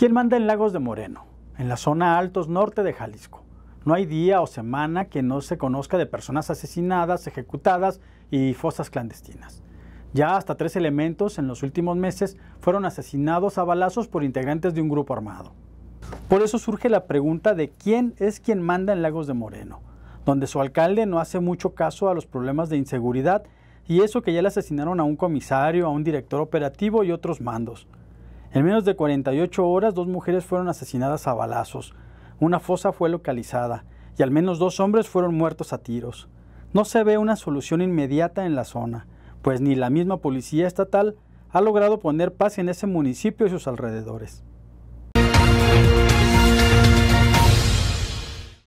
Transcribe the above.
¿Quién manda en Lagos de Moreno? En la zona altos norte de Jalisco. No hay día o semana que no se conozca de personas asesinadas, ejecutadas y fosas clandestinas. Ya hasta tres elementos en los últimos meses fueron asesinados a balazos por integrantes de un grupo armado. Por eso surge la pregunta de quién es quien manda en Lagos de Moreno, donde su alcalde no hace mucho caso a los problemas de inseguridad y eso que ya le asesinaron a un comisario, a un director operativo y otros mandos. En menos de 48 horas, dos mujeres fueron asesinadas a balazos, una fosa fue localizada y al menos dos hombres fueron muertos a tiros. No se ve una solución inmediata en la zona, pues ni la misma policía estatal ha logrado poner paz en ese municipio y sus alrededores.